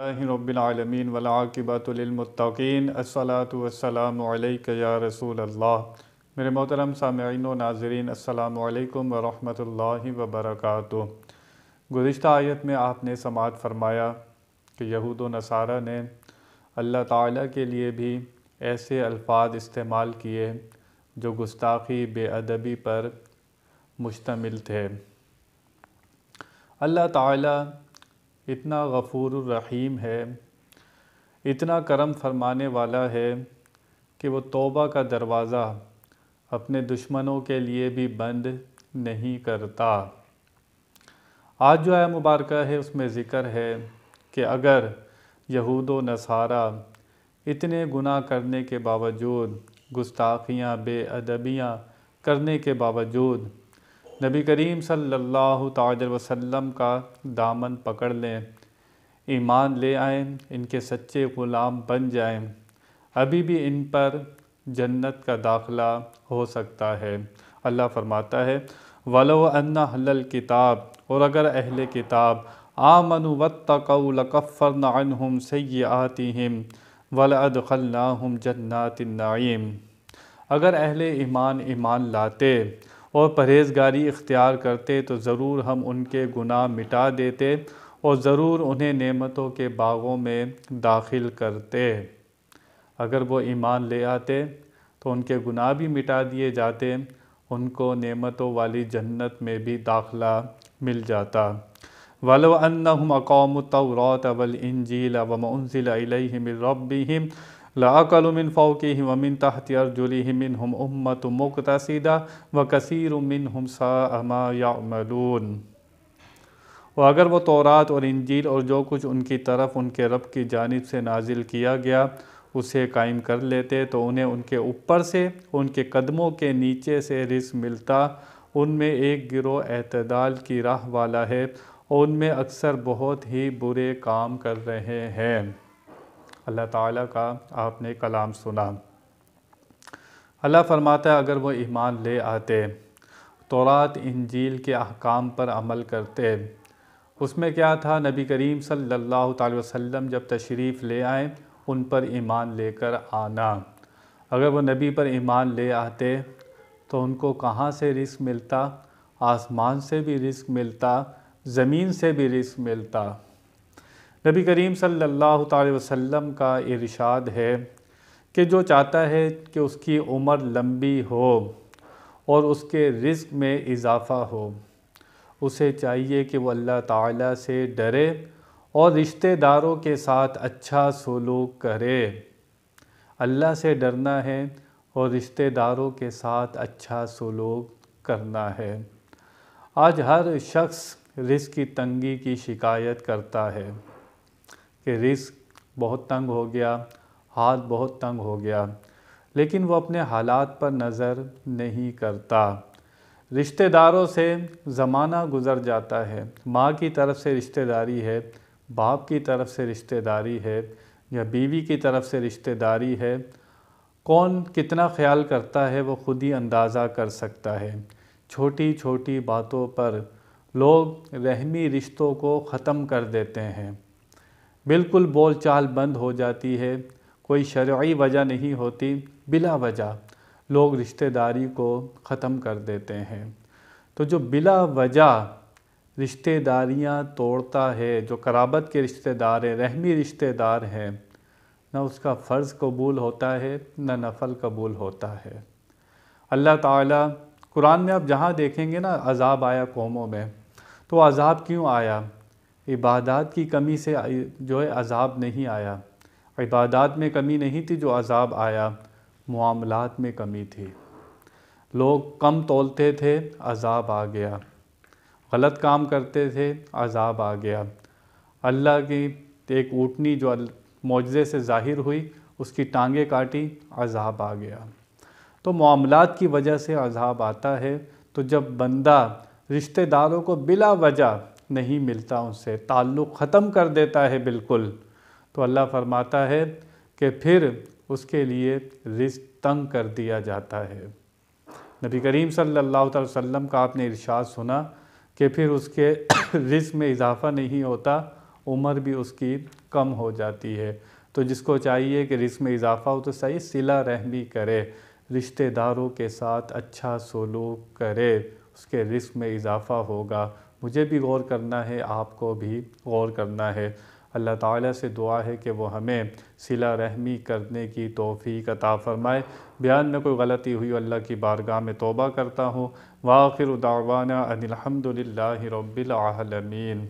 रबालमीन वलाकिबतमतिन असलातुसलामक या रसूल अल्लाह मेरे मोहतरम सामीन व नाजरीन असलकम वरहि वबरक गुज्त आयत में आपने समात फरमाया कि यहूद नसारा ने अल्लाह ताली के लिए भी ऐसे अल्फाज इस्तेमाल किए जो गुस्ताखी बेअदबी पर मुश्तमिल थे अल्लाह ताली इतना गफ़ूर रहीम है इतना करम फरमाने वाला है कि वो तौबा का दरवाज़ा अपने दुश्मनों के लिए भी बंद नहीं करता आज जो आया मुबारक है उसमें ज़िक्र है कि अगर यहूद व नसारा इतने गुनाह करने के बावजूद गुस्ताखियाँ बेअदबियाँ करने के बावजूद नबी करीम सल्लल्लाहु अलैहि वसल्लम का दामन पकड़ लें ईमान ले आए इनके सच्चे ग़ुलाम बन जाए अभी भी इन पर जन्नत का दाखला हो सकता है अल्लाह फरमाता है वलो अन्ना हलल किताब और अगर अहल किताब आमन वतकफ़र हम सै आती ख़ल ना हम जन्नात नाइम अगर अहल ईमान ईमान लाते और परहेज़गारी इख्तियार करते तो ज़रूर हम उनके गुनाह मिटा देते और ज़रूर उन्हें नेमतों के बागों में दाखिल करते अगर वो ईमान ले आते तो उनके गुनाह भी मिटा दिए जाते उनको नेमतों वाली जन्नत में भी दाखला मिल जाता वलो हम अकौम तौरात अवल इंजील वमजिल रबीम लाकलुमिन फ़ौकी हिम अमिन तहत अर्जुली हिमिन हम उम्मत मुकत व कसर उमिन हम सामा यामलून और अगर वह तौरात और इंजील और जो कुछ उनकी तरफ उनके रब की जानब से नाजिल किया गया उसे कायम कर लेते तो उन्हें उनके ऊपर से उनके कदमों के नीचे से रिस्क मिलता उनमें एक गिरोह अतदाल की राह वाला है और उनमें अक्सर बहुत ही बुरे काम कर रहे हैं अल्लाह ताला का आपने कलाम सुना अल्लाह फरमाता है अगर वो ईमान ले आते तौरात इंजील के अहकाम पर अमल करते उसमें क्या था नबी करीम सल्लल्लाहु अलैहि वसल्लम जब तशरीफ़ ले आए उन पर ईमान लेकर आना अगर वो नबी पर ईमान ले आते तो उनको कहाँ से रिस्क मिलता आसमान से भी रिस्क मिलता ज़मीन से भी रिस्क मिलता नबी करीम सल्लल्लाहु अलैहि वसल्लम का इरशाद है कि जो चाहता है कि उसकी उम्र लंबी हो और उसके रिस्क में इजाफ़ा हो उसे चाहिए कि वो अल्लाह ताला से डरे और रिश्तेदारों के साथ अच्छा सलूक करे अल्लाह से डरना है और रिश्तेदारों के साथ अच्छा सलूक करना है आज हर शख्स रिस्क की तंगी की शिकायत करता है कि रिस्क बहुत तंग हो गया हाथ बहुत तंग हो गया लेकिन वो अपने हालात पर नज़र नहीं करता रिश्तेदारों से ज़माना गुज़र जाता है माँ की तरफ से रिश्तेदारी है बाप की तरफ से रिश्तेदारी है या बीवी की तरफ से रिश्तेदारी है कौन कितना ख्याल करता है वो ख़ुद ही अंदाज़ा कर सकता है छोटी छोटी बातों पर लोग रहमी रिश्तों को ख़त्म कर देते हैं बिल्कुल बोल चाल बंद हो जाती है कोई शर्यी वजह नहीं होती बिला वजह लोग रिश्तेदारी को ख़त्म कर देते हैं तो जो बिला वजह रिश्तेदारियाँ तोड़ता है जो कराबत के रिश्तेदार हैं रहमी रिश्तेदार हैं ना उसका फ़र्ज़ कबूल होता है ना नफल कबूल होता है अल्लाह ताला कुरान में आप जहाँ देखेंगे ना अजाब आया कौमों में तो अजाब क्यों आया इबादत की कमी से जो है अजाब नहीं आया इबादत में कमी नहीं थी जो अजाब आया मामलात में कमी थी लोग कम तोलते थे अजाब आ गया गलत काम करते थे अजाब आ गया अल्लाह की एक ऊटनी जो मुआजे से ज़ाहिर हुई उसकी टांगें काटी अजाब आ गया तो मामलात की वजह से अजाब आता है तो जब बंदा रिश्तेदारों को बिला वजह नहीं मिलता उनसे ताल्लुक़ ख़त्म कर देता है बिल्कुल तो अल्लाह फरमाता है कि फिर उसके लिए रिस्क तंग कर दिया जाता है नबी करीम सल्लल्लाहु अलैहि वसल्लम का आपने इरशाद सुना कि फिर उसके रिस्क में इजाफ़ा नहीं होता उम्र भी उसकी कम हो जाती है तो जिसको चाहिए कि रिस्क में इजाफ़ा हो तो सही सिला रहमी करे रिश्तेदारों के साथ अच्छा सलूक करे उसके रिस्क में इजाफ़ा होगा मुझे भी गौर करना है आपको भी गौर करना है अल्लाह ताला से दुआ है कि वो हमें सिला रहमी करने की तोफ़ी कता फ़रमाए बयान में कोई गलती हुई अल्लाह की बारगाह में तोबा करता हूँ वाखिर उदावाना अनिलहमदिल्ला रबीआलमीन